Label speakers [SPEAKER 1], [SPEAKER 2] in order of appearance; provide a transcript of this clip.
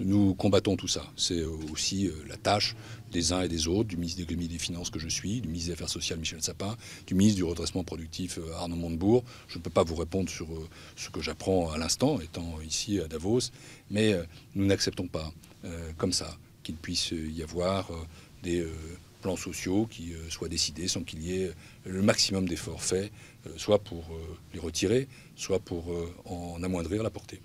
[SPEAKER 1] Nous combattons tout ça. C'est euh, aussi euh, la tâche des uns et des autres, du ministre des finances que je suis, du ministre des Affaires sociales Michel Sapin, du ministre du redressement productif euh, Arnaud Montebourg. Je ne peux pas vous répondre sur ce que j'apprends à l'instant, étant ici à Davos, mais nous n'acceptons pas comme ça qu'il puisse y avoir des plans sociaux qui soient décidés sans qu'il y ait le maximum d'efforts faits, soit pour les retirer, soit pour en amoindrir la portée.